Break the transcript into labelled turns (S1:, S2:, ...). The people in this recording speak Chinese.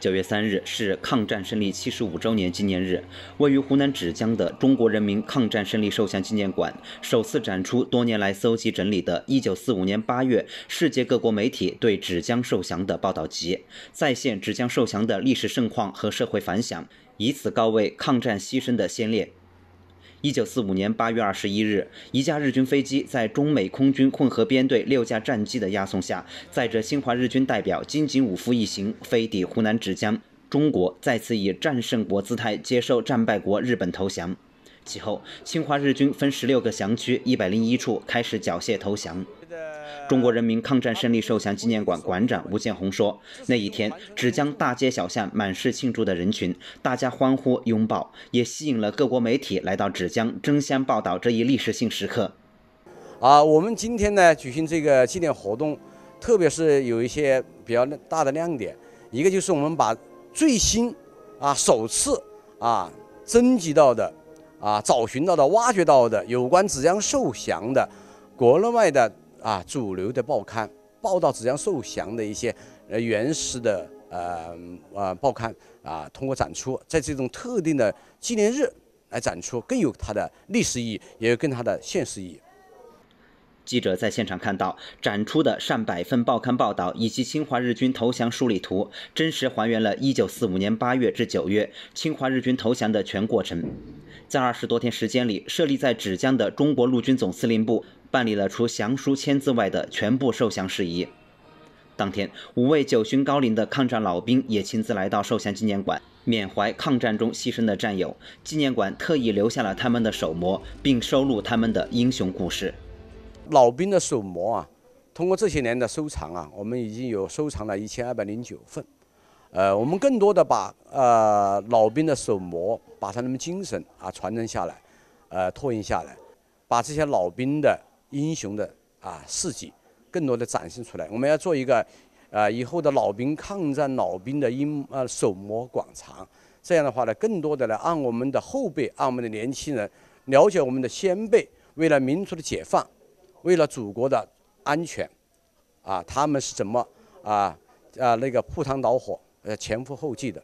S1: 九月三日是抗战胜利七十五周年纪念日。位于湖南芷江的中国人民抗战胜利受降纪念馆首次展出多年来搜集整理的1945年8月世界各国媒体对芷江受降的报道集，再现芷江受降的历史盛况和社会反响，以此告慰抗战牺牲的先烈。一九四五年八月二十一日，一架日军飞机在中美空军混合编队六架战机的押送下，载着侵华日军代表金井武夫一行飞抵湖南芷江。中国再次以战胜国姿态接受战败国日本投降。其后，侵华日军分十六个降区、一百零一处开始缴械投降。中国人民抗战胜利受降纪念馆馆长吴建红说：“那一天，芷江大街小巷满是庆祝的人群，大家欢呼、拥抱，也吸引了各国媒体来到芷江，争相报道这一历史性时刻。啊，我们今天
S2: 呢举行这个纪念活动，特别是有一些比较大的亮点，一个就是我们把最新、啊首次、啊征集到的、啊找寻到的、挖掘到的有关芷江受降的国内外的。”啊，主流的报刊报道纸浆受降的一些呃原始的呃呃报刊啊，通过展出，在这种特定的纪念日
S1: 来展出，更有它的历史意义，也有更它的现实意义。记者在现场看到，展出的上百份报刊报道以及侵华日军投降梳理图，真实还原了1945年8月至9月侵华日军投降的全过程。在二十多天时间里，设立在芷江的中国陆军总司令部。办理了除降书签字外的全部受降事宜。当天，五位九旬高龄的抗战老兵也亲自来到受降纪念馆，缅怀抗战中牺牲的战友。纪念馆特意留下了他们的手模，并收录他们的英雄故事。老兵的
S2: 手模啊，通过这些年的收藏啊，我们已经有收藏了一千二百零九份。呃，我们更多的把呃老兵的手模，把他们精神啊传承下来，呃拓印下来，把这些老兵的。英雄的啊事迹，更多的展现出来。我们要做一个，呃，以后的老兵抗战老兵的英呃手模广场。这样的话呢，更多的来让我们的后辈，让我们的年轻人了解我们的先辈，为了民族的解放，为了祖国的安全，啊，他们是怎么啊啊那个赴汤蹈火，呃前赴后继的。